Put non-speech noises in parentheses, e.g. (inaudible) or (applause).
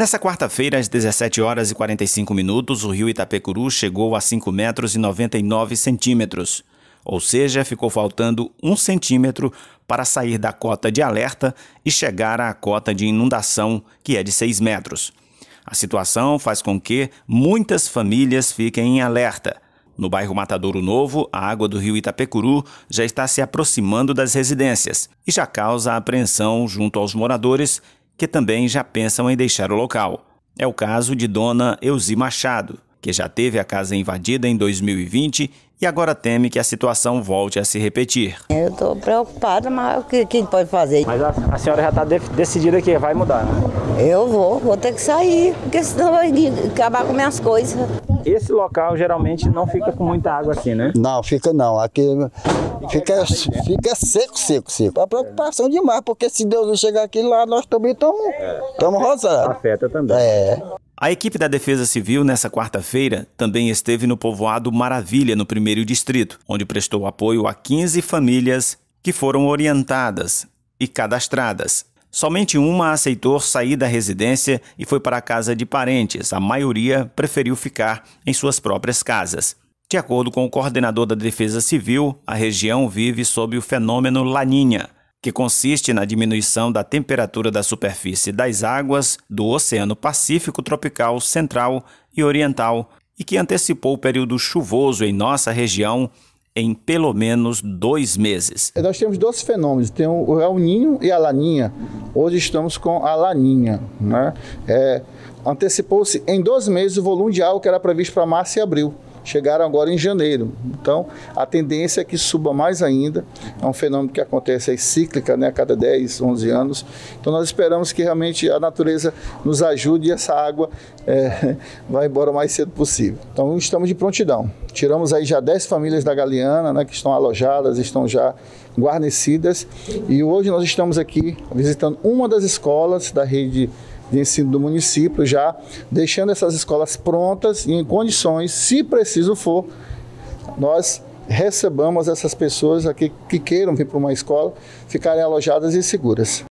Nessa quarta-feira, às 17 horas e 45 minutos, o rio Itapecuru chegou a 5 metros e 99 centímetros, ou seja, ficou faltando um centímetro para sair da cota de alerta e chegar à cota de inundação, que é de 6 metros. A situação faz com que muitas famílias fiquem em alerta. No bairro Matadouro Novo, a água do rio Itapecuru já está se aproximando das residências e já causa apreensão junto aos moradores que também já pensam em deixar o local. É o caso de Dona Eusi Machado, que já teve a casa invadida em 2020 e agora teme que a situação volte a se repetir. Eu estou preocupada, mas o que, que pode fazer? Mas a, a senhora já está de, decidida que vai mudar, né? Eu vou, vou ter que sair, porque senão vai acabar com minhas coisas. Esse local geralmente não fica com muita água aqui, assim, né? Não, fica não. Aqui fica, fica seco, seco, seco. A preocupação é demais, porque se Deus não chegar aqui lá, nós também estamos rosados. Afeta também. É. A equipe da Defesa Civil, nessa quarta-feira, também esteve no povoado Maravilha, no primeiro distrito, onde prestou apoio a 15 famílias que foram orientadas e cadastradas Somente uma aceitou sair da residência e foi para a casa de parentes. A maioria preferiu ficar em suas próprias casas. De acordo com o coordenador da Defesa Civil, a região vive sob o fenômeno Laninha, que consiste na diminuição da temperatura da superfície das águas do Oceano Pacífico Tropical Central e Oriental e que antecipou o período chuvoso em nossa região em pelo menos dois meses. Nós temos dois fenômenos, tem o El é Ninho e a Laninha. Hoje estamos com a laninha, né? É, Antecipou-se em 12 meses o volume de água que era previsto para março e abril chegaram agora em janeiro. Então, a tendência é que suba mais ainda. É um fenômeno que acontece aí cíclica, né, a cada 10, 11 anos. Então, nós esperamos que realmente a natureza nos ajude e essa água é, (laughs) vá embora o mais cedo possível. Então, estamos de prontidão. Tiramos aí já 10 famílias da Galeana, né, que estão alojadas, estão já guarnecidas. E hoje nós estamos aqui visitando uma das escolas da rede de ensino do município, já deixando essas escolas prontas e em condições, se preciso for, nós recebamos essas pessoas aqui que queiram vir para uma escola, ficarem alojadas e seguras.